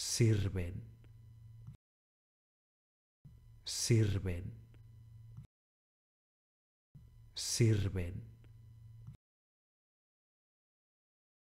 sirven, sirven, sirven.